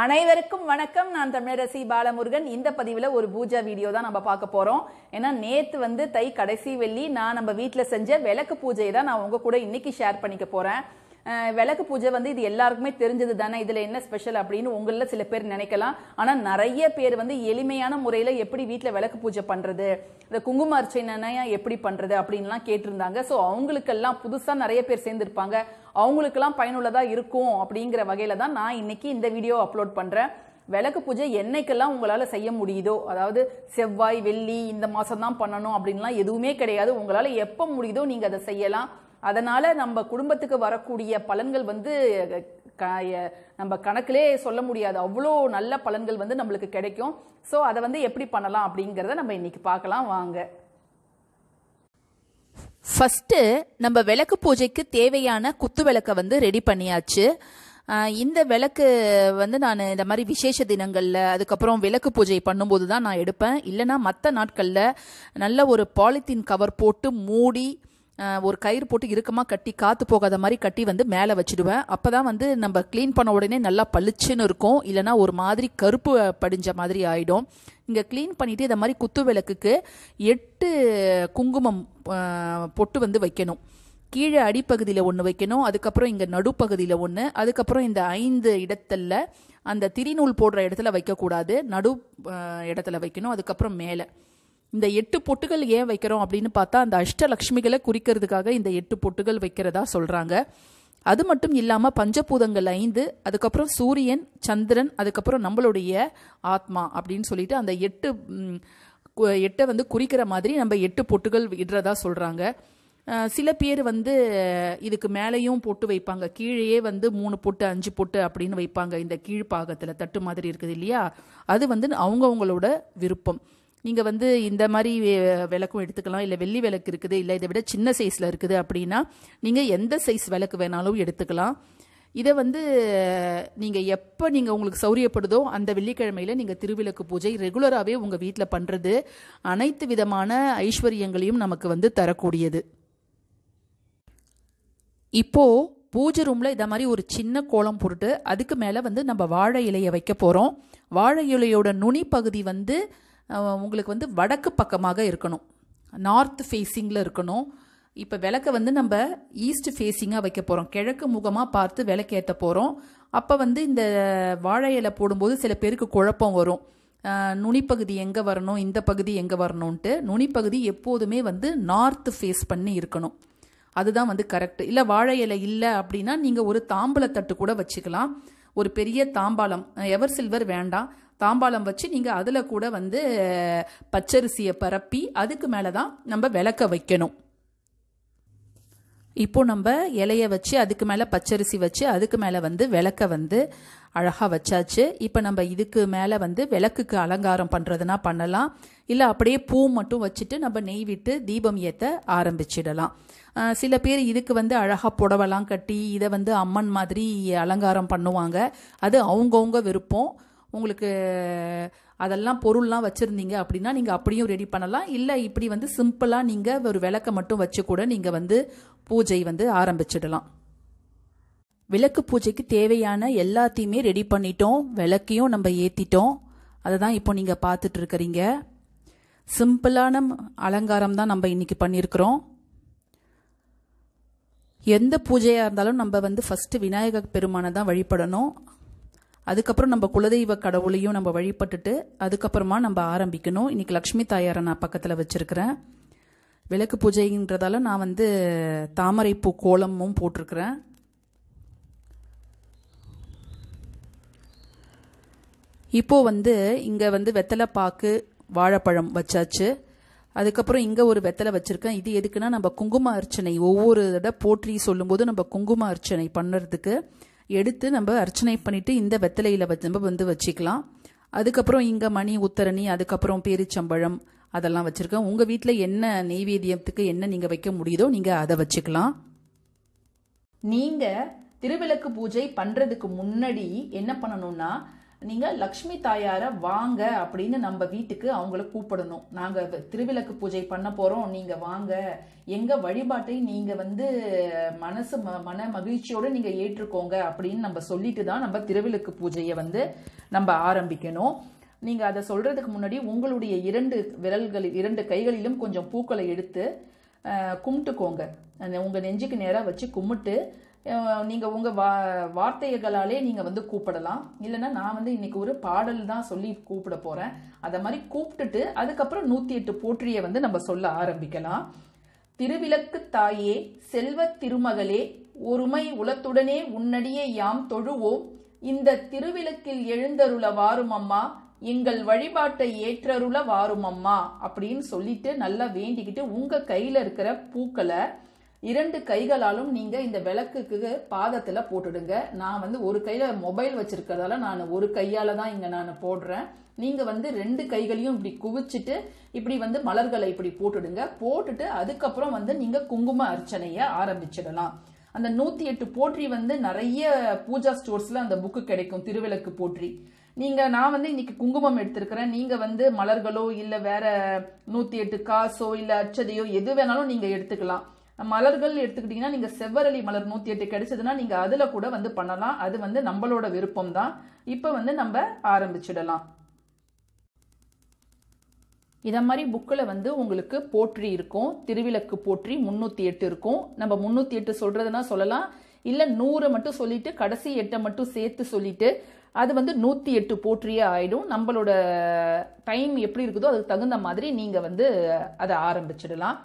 அனைவருக்கும் வணக்கம் நான் தமிழரசி பாலமுருகன் இந்த பதிவில் ஒரு பூஜா வீடியோ தான் நம்ம பார்க்க போகிறோம் ஏன்னா நேற்று வந்து தை கடைசி வெள்ளி நான் நம்ம வீட்டில் செஞ்ச விளக்கு பூஜையை தான் நான் உங்கள் கூட இன்னைக்கு ஷேர் பண்ணிக்க போகிறேன் விளக்கு பூஜை வந்து இது எல்லாருக்குமே தெரிஞ்சது தானே இதில் என்ன ஸ்பெஷல் அப்படின்னு உங்களில் சில பேர் நினைக்கலாம் ஆனால் நிறைய பேர் வந்து எளிமையான முறையில் எப்படி வீட்டில் விளக்கு பூஜை பண்ணுறது இந்த குங்கும அர்ச்சனையா எப்படி பண்ணுறது அப்படின்லாம் கேட்டிருந்தாங்க ஸோ அவங்களுக்கெல்லாம் புதுசாக நிறைய பேர் சேர்ந்துருப்பாங்க அவங்களுக்கெல்லாம் பயனுள்ளதாக இருக்கும் அப்படிங்கிற வகையில் தான் நான் இன்னைக்கு இந்த வீடியோ அப்லோட் பண்ணுறேன் விளக்கு பூஜை என்னைக்கெல்லாம் உங்களால் செய்ய முடியுதோ அதாவது செவ்வாய் வெள்ளி இந்த மாதம் தான் பண்ணணும் அப்படின்லாம் எதுவுமே கிடையாது உங்களால் எப்போ முடியுதோ நீங்கள் அதை செய்யலாம் அதனால் நம்ம குடும்பத்துக்கு வரக்கூடிய பலன்கள் வந்து நம்ம கணக்கிலே சொல்ல முடியாது அவ்வளோ நல்ல பலன்கள் வந்து நம்மளுக்கு கிடைக்கும் ஸோ அதை வந்து எப்படி பண்ணலாம் அப்படிங்கிறத நம்ம இன்னைக்கு பார்க்கலாம் வாங்க ஃபஸ்ட்டு நம்ம விளக்கு பூஜைக்கு தேவையான குத்து விளக்கை வந்து ரெடி பண்ணியாச்சு இந்த விளக்கு வந்து நான் இந்த மாதிரி விசேஷ தினங்களில் அதுக்கப்புறம் விளக்கு பூஜை பண்ணும்போது தான் நான் எடுப்பேன் இல்லைனா மற்ற நாட்களில் நல்ல ஒரு பாலித்தீன் கவர் போட்டு மூடி ஒரு கயிறு போட்டு இறுக்கமாக கட்டி காற்று போகாத மாதிரி கட்டி வந்து மேலே வச்சுடுவேன் அப்போ தான் வந்து நம்ம க்ளீன் பண்ண உடனே நல்லா பளிச்சுன்னு இருக்கும் இல்லைனா ஒரு மாதிரி கருப்பு படிஞ்ச மாதிரி ஆகிடும் இங்கே க்ளீன் பண்ணிவிட்டு இதை மாதிரி குத்து விளக்குக்கு எட்டு குங்குமம் பொட்டு வந்து வைக்கணும் கீழே அடிப்பகுதியில் ஒன்று வைக்கணும் அதுக்கப்புறம் இங்கே நடுப்பகுதியில் ஒன்று அதுக்கப்புறம் இந்த ஐந்து இடத்துல அந்த திரிநூல் போடுற இடத்துல வைக்கக்கூடாது நடு இடத்துல வைக்கணும் அதுக்கப்புறம் மேலே இந்த எட்டு பொட்டுகள் ஏன் வைக்கிறோம் அப்படின்னு பார்த்தா அந்த அஷ்டலக்ஷ்மிகளை குறிக்கிறதுக்காக இந்த எட்டு பொட்டுகள் வைக்கிறதா சொல்கிறாங்க அது மட்டும் இல்லாமல் பஞ்சபூதங்கள் ஐந்து அதுக்கப்புறம் சூரியன் சந்திரன் அதுக்கப்புறம் நம்மளுடைய ஆத்மா அப்படின்னு சொல்லிட்டு அந்த எட்டு எட்டை வந்து குறிக்கிற மாதிரி நம்ம எட்டு பொட்டுகள் இடுறதா சொல்கிறாங்க சில பேர் வந்து இதுக்கு மேலேயும் போட்டு வைப்பாங்க கீழேயே வந்து மூணு பொட்டு அஞ்சு பொட்டு அப்படின்னு வைப்பாங்க இந்த கீழ்ப்பாகத்தில் தட்டு மாதிரி இருக்குது இல்லையா அது வந்து அவங்கவுங்களோட விருப்பம் நீங்கள் வந்து இந்த மாதிரி விளக்கும் எடுத்துக்கலாம் இல்லை வெள்ளி விளக்கு இருக்குது இல்லை இதை விட சின்ன சைஸில் இருக்குது அப்படின்னா நீங்கள் எந்த சைஸ் விளக்கு வேணாலும் எடுத்துக்கலாம் இதை வந்து நீங்கள் எப்போ நீங்கள் உங்களுக்கு சௌரியப்படுதோ அந்த வெள்ளிக்கிழமையில் நீங்கள் திருவிளக்கு பூஜை ரெகுலராகவே உங்கள் வீட்டில் பண்ணுறது அனைத்து விதமான ஐஸ்வர்யங்களையும் நமக்கு வந்து தரக்கூடியது இப்போது பூஜை ரூமில் இதை மாதிரி ஒரு சின்ன கோலம் போட்டுட்டு அதுக்கு மேலே வந்து நம்ம வாழை இலையை வைக்க போகிறோம் வாழை இலையோட நுனி பகுதி வந்து உங்களுக்கு வந்து வடக்கு பக்கமாக இருக்கணும் நார்த் ஃபேஸிங்கில் இருக்கணும் இப்போ விளக்கை வந்து நம்ம ஈஸ்ட் ஃபேஸிங்காக வைக்க போகிறோம் கிழக்கு முகமாக பார்த்து விளக்கேற்ற போகிறோம் அப்போ வந்து இந்த வாழை இலை போடும்போது சில பேருக்கு குழப்பம் வரும் நுனிப்பகுதி எங்கே வரணும் இந்த பகுதி எங்கே வரணும்ன்ட்டு நுனிப்பகுதி எப்போதுமே வந்து நார்த் ஃபேஸ் பண்ணி இருக்கணும் அதுதான் வந்து கரெக்ட் இல்லை வாழை இலை இல்லை அப்படின்னா நீங்கள் ஒரு தாம்பலத்தட்டு கூட வச்சுக்கலாம் ஒரு பெரிய தாம்பாளம் எவர் சில்வர் வேண்டாம் தாம்பாளம் வச்சு நீங்கள் அதில் கூட வந்து பச்சரிசியை பரப்பி அதுக்கு மேலே தான் நம்ம விளக்க வைக்கணும் இப்போ நம்ம இலையை வச்சு அதுக்கு மேலே பச்சரிசி வச்சு அதுக்கு மேலே வந்து விளக்க வந்து அழகாக வச்சாச்சு இப்போ நம்ம இதுக்கு மேலே வந்து விளக்குக்கு அலங்காரம் பண்ணுறதுனா பண்ணலாம் இல்லை அப்படியே பூ மட்டும் வச்சுட்டு நம்ம நெய் விட்டு தீபம் ஏற்ற ஆரம்பிச்சிடலாம் சில பேர் இதுக்கு வந்து அழகாக புடவெல்லாம் கட்டி இதை வந்து அம்மன் மாதிரி அலங்காரம் பண்ணுவாங்க அது அவங்கவுங்க விருப்பம் உங்களுக்கு அதெல்லாம் பொருள்லாம் வச்சுருந்தீங்க அப்படின்னா நீங்கள் அப்படியும் ரெடி பண்ணலாம் இல்லை இப்படி வந்து சிம்பிளாக நீங்கள் ஒரு விளக்கை மட்டும் வச்சு கூட நீங்கள் வந்து பூஜை வந்து ஆரம்பிச்சிடலாம் விளக்கு பூஜைக்கு தேவையான எல்லாத்தையுமே ரெடி பண்ணிட்டோம் விளக்கையும் நம்ம ஏற்றிட்டோம் அதை தான் இப்போ நீங்கள் பார்த்துட்டு இருக்கிறீங்க சிம்பிளான அலங்காரம் தான் நம்ம இன்றைக்கி பண்ணியிருக்கிறோம் எந்த பூஜையாக இருந்தாலும் நம்ம வந்து ஃபஸ்ட்டு விநாயகர் பெருமானை தான் வழிபடணும் அதுக்கப்புறம் நம்ம குலதெய்வ கடவுளையும் நம்ம வழிபட்டுட்டு அதுக்கப்புறமா நம்ம ஆரம்பிக்கணும் இன்றைக்கி லக்ஷ்மி தாயாரை நான் பக்கத்தில் வச்சிருக்கிறேன் விளக்கு பூஜைன்றதால நான் வந்து தாமரைப்பூ கோலமும் போட்டிருக்கிறேன் இப்போது வந்து இங்கே வந்து வெத்தலை பாக்கு வாழைப்பழம் வச்சாச்சு அதுக்கப்புறம் இங்கே ஒரு வெத்தலை வச்சுருக்கேன் இது எதுக்குன்னா நம்ம குங்கும அர்ச்சனை ஒவ்வொரு தடவை போற்றி சொல்லும்போது நம்ம குங்கும அர்ச்சனை பண்ணுறதுக்கு எடுத்து நம்ம அர்ச்சனை பண்ணிவிட்டு இந்த வெத்தலையில் வச்சு நம்ம வந்து வச்சுக்கலாம் அதுக்கப்புறம் இங்கே மணி உத்தரணி அதுக்கப்புறம் பேரிச்சம்பழம் அதெல்லாம் வச்சுருக்கேன் உங்கள் வீட்டில் என்ன நெய்வேத்தியத்துக்கு என்ன நீங்கள் வைக்க முடியுதோ நீங்கள் அதை வச்சுக்கலாம் நீங்கள் திருவிளக்கு பூஜை பண்ணுறதுக்கு முன்னாடி என்ன பண்ணணும்னா நீங்கள் லக்ஷ்மி தாயாரை வாங்க அப்படின்னு நம்ம வீட்டுக்கு அவங்கள கூப்பிடணும் நாங்கள் திருவிளக்கு பூஜை பண்ண போகிறோம் நீங்கள் வாங்க எங்கள் வழிபாட்டை நீங்கள் வந்து மனசு ம மன மகிழ்ச்சியோடு நீங்கள் ஏற்றுக்கோங்க அப்படின்னு நம்ம சொல்லிட்டு தான் நம்ம திருவிளக்கு பூஜையை வந்து நம்ம ஆரம்பிக்கணும் நீங்கள் அதை சொல்கிறதுக்கு முன்னாடி உங்களுடைய இரண்டு விரல்களில் இரண்டு கைகளிலும் கொஞ்சம் பூக்களை எடுத்து கும்பிட்டுக்கோங்க உங்கள் நெஞ்சுக்கு நேராக வச்சு கும்பிட்டு நீங்கள் உங்கள் வா வார்த்தைகளாலே நீங்கள் வந்து கூப்பிடலாம் இல்லைன்னா நான் வந்து இன்னைக்கு ஒரு பாடல் தான் சொல்லி கூப்பிட போகிறேன் அதை மாதிரி கூப்பிட்டுட்டு அதுக்கப்புறம் நூற்றி எட்டு போற்றியை வந்து நம்ம சொல்ல ஆரம்பிக்கலாம் திருவிளக்கு தாயே செல்வ திருமகளே ஒருமை உலத்துடனே உன்னடியே யாம் தொழுவோம் இந்த திருவிளக்கில் எழுந்தருள வாரும் அம்மா எங்கள் வழிபாட்டை ஏற்றருள வாரும் அம்மா அப்படின்னு சொல்லிட்டு நல்லா வேண்டிக்கிட்டு உங்கள் கையில் இருக்கிற பூக்களை இரண்டு கைகளாலும் நீங்கள் இந்த விளக்குக்கு பாதத்தில் போட்டுடுங்க நான் வந்து ஒரு கையில் மொபைல் வச்சிருக்கிறதால நான் ஒரு கையால் தான் இங்கே நான் போடுறேன் நீங்கள் வந்து ரெண்டு கைகளையும் இப்படி குவிச்சிட்டு இப்படி வந்து மலர்களை இப்படி போட்டுடுங்க போட்டுட்டு அதுக்கப்புறம் வந்து நீங்கள் குங்கும அர்ச்சனையை ஆரம்பிச்சிடலாம் அந்த நூத்தி எட்டு போற்றி வந்து நிறைய பூஜா ஸ்டோர்ஸில் அந்த புக்கு கிடைக்கும் திருவிளக்கு போற்றி நீங்கள் நான் வந்து இன்னைக்கு குங்குமம் எடுத்திருக்கிறேன் நீங்கள் வந்து மலர்களோ இல்லை வேற நூற்றி எட்டு காசோ இல்லை அச்சதையோ எது வேணாலும் நீங்கள் எடுத்துக்கலாம் மலர்கள் எடுத்துக்கிட்டிங்கன்னா நீங்கள் செவ்வரளி மலர் நூற்றி எட்டு கிடைச்சதுன்னா நீங்கள் அதில் கூட வந்து பண்ணலாம் அது வந்து நம்மளோட விருப்பம் தான் இப்போ வந்து நம்ம ஆரம்பிச்சிடலாம் இதை மாதிரி புக்கில் வந்து உங்களுக்கு போற்றி இருக்கும் திருவிளக்கு போற்றி முந்நூற்றி எட்டு இருக்கும் நம்ம முந்நூற்றி எட்டு சொல்கிறதுனா சொல்லலாம் இல்லை நூறை மட்டும் சொல்லிட்டு கடைசி எட்டை மட்டும் சேர்த்து சொல்லிட்டு அது வந்து நூற்றி எட்டு போற்றியே ஆகிடும் நம்மளோட டைம் எப்படி இருக்குதோ அதுக்கு தகுந்த மாதிரி நீங்கள் வந்து அதை ஆரம்பிச்சிடலாம்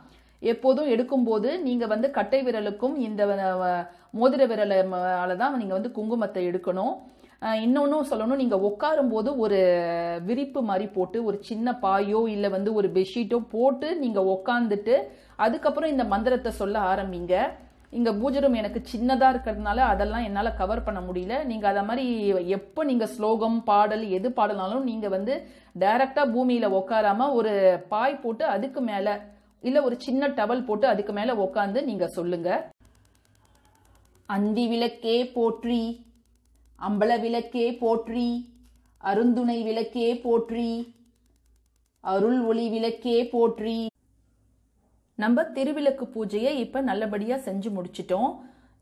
எப்போதும் எடுக்கும்போது நீங்கள் வந்து கட்டை விரலுக்கும் இந்த மோதிர விரலால் தான் நீங்கள் வந்து குங்குமத்தை எடுக்கணும் இன்னொன்றும் சொல்லணும் நீங்கள் உட்காரும் போது ஒரு விரிப்பு மாதிரி போட்டு ஒரு சின்ன பாயோ இல்லை வந்து ஒரு பெட்ஷீட்டோ போட்டு நீங்கள் உக்காந்துட்டு அதுக்கப்புறம் இந்த மந்திரத்தை சொல்ல ஆரம்பிங்க இங்கே பூஜரம் எனக்கு சின்னதாக இருக்கிறதுனால அதெல்லாம் என்னால் கவர் பண்ண முடியல நீங்கள் அதை மாதிரி எப்போ நீங்கள் ஸ்லோகம் பாடல் எது பாடினாலும் நீங்கள் வந்து டைரக்டா பூமியில் உட்காராமல் ஒரு பாய் போட்டு அதுக்கு மேலே இல்லை ஒரு சின்ன டவல் போட்டு அதுக்கு மேலே உக்காந்து நீங்கள் சொல்லுங்க அந்தி விளக்கே போற்றி அம்பல விளக்கே போற்றி அருந்துணை விளக்கே போற்றி அருள் ஒளி விளக்கே போற்றி நம்ம திருவிளக்கு பூஜையை இப்போ நல்லபடியாக செஞ்சு முடிச்சிட்டோம்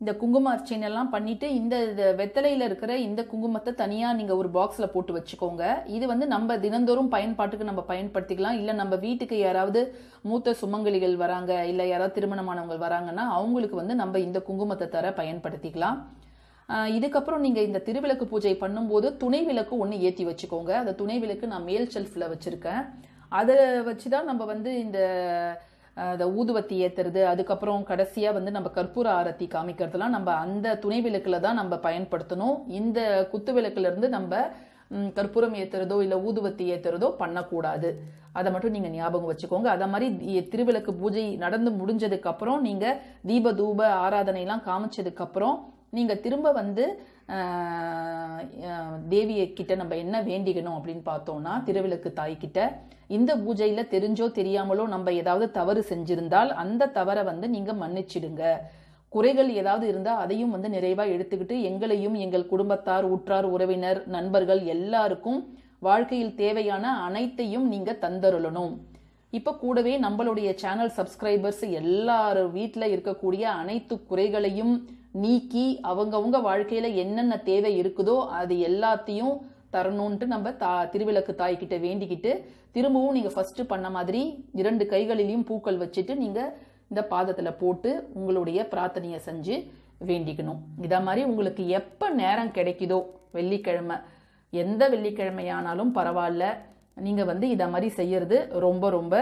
இந்த குங்கும எல்லாம் பண்ணிவிட்டு இந்த வெத்தலையில் இருக்கிற இந்த குங்குமத்தை தனியாக நீங்கள் ஒரு பாக்ஸில் போட்டு வச்சுக்கோங்க இது வந்து நம்ம தினந்தோறும் பயன்பாட்டுக்கு நம்ம பயன்படுத்திக்கலாம் இல்லை நம்ம வீட்டுக்கு யாராவது மூத்த சுமங்கலிகள் வராங்க இல்லை யாராவது திருமணமானவங்க வராங்கன்னா அவங்களுக்கு வந்து நம்ம இந்த குங்குமத்தை தர பயன்படுத்திக்கலாம் இதுக்கப்புறம் நீங்கள் இந்த திருவிளக்கு பூஜை பண்ணும்போது துணை விளக்கு ஒன்று ஏற்றி வச்சுக்கோங்க அந்த துணை விளக்கு நான் மேல் ஷெல்ஃபில் வச்சுருக்கேன் அதை வச்சு தான் நம்ம வந்து இந்த அதை ஊதுவத்தி ஏற்றுறது அதுக்கப்புறம் கடைசியாக வந்து நம்ம கற்பூர ஆரத்தி காமிக்கிறதுலாம் நம்ம அந்த துணை விளக்கில் தான் நம்ம பயன்படுத்தணும் இந்த குத்து விளக்குலேருந்து நம்ம கற்பூரம் ஏத்துறதோ இல்லை ஊதுவத்தி ஏற்றுறதோ பண்ணக்கூடாது அதை மட்டும் நீங்கள் ஞாபகம் வச்சுக்கோங்க அதை மாதிரி திருவிளக்கு பூஜை நடந்து முடிஞ்சதுக்கப்புறம் நீங்கள் தீப தூப காமிச்சதுக்கு காமிச்சதுக்கப்புறம் நீங்கள் திரும்ப வந்து தேவியை கிட்ட நம்ம என்ன வேண்டிக்கணும் அப்படின்னு பார்த்தோம்னா திருவிளக்கு தாய்கிட்ட இந்த பூஜையில் தெரிஞ்சோ தெரியாமலோ நம்ம ஏதாவது தவறு செஞ்சிருந்தால் அந்த தவறை வந்து நீங்கள் மன்னிச்சிடுங்க குறைகள் ஏதாவது இருந்தால் அதையும் வந்து நிறைவாக எடுத்துக்கிட்டு எங்களையும் எங்கள் குடும்பத்தார் உற்றார் உறவினர் நண்பர்கள் எல்லாருக்கும் வாழ்க்கையில் தேவையான அனைத்தையும் நீங்கள் தந்தருளணும் இப்போ கூடவே நம்மளுடைய சேனல் சப்ஸ்கிரைபர்ஸ் எல்லார் வீட்டில் இருக்கக்கூடிய அனைத்து குறைகளையும் நீக்கி அவங்கவுங்க வாழ்க்கையில் என்னென்ன தேவை இருக்குதோ அது எல்லாத்தையும் தரணுன்ட்டு நம்ம தா திருவிளக்கு தாய்கிட்ட வேண்டிக்கிட்டு திரும்பவும் நீங்கள் ஃபஸ்ட்டு பண்ண மாதிரி இரண்டு கைகளிலையும் பூக்கள் வச்சுட்டு நீங்கள் இந்த பாதத்தில் போட்டு உங்களுடைய பிரார்த்தனையை செஞ்சு வேண்டிக்கணும் இதை மாதிரி உங்களுக்கு எப்போ நேரம் கிடைக்குதோ வெள்ளிக்கிழமை எந்த வெள்ளிக்கிழமையானாலும் பரவாயில்ல நீங்கள் வந்து இதை மாதிரி செய்கிறது ரொம்ப ரொம்ப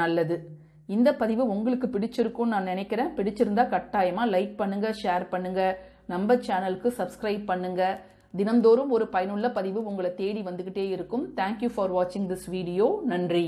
நல்லது இந்த பதிவு உங்களுக்கு பிடிச்சிருக்கும்னு நான் நினைக்கிறேன் பிடிச்சிருந்தா கட்டாயமாக லைக் பண்ணுங்கள் ஷேர் பண்ணுங்கள் நம்ம சேனலுக்கு சப்ஸ்கிரைப் பண்ணுங்கள் தினந்தோறும் ஒரு பயனுள்ள பதிவு உங்களை தேடி வந்துக்கிட்டே இருக்கும் தேங்க்யூ ஃபார் வாட்சிங் திஸ் வீடியோ நன்றி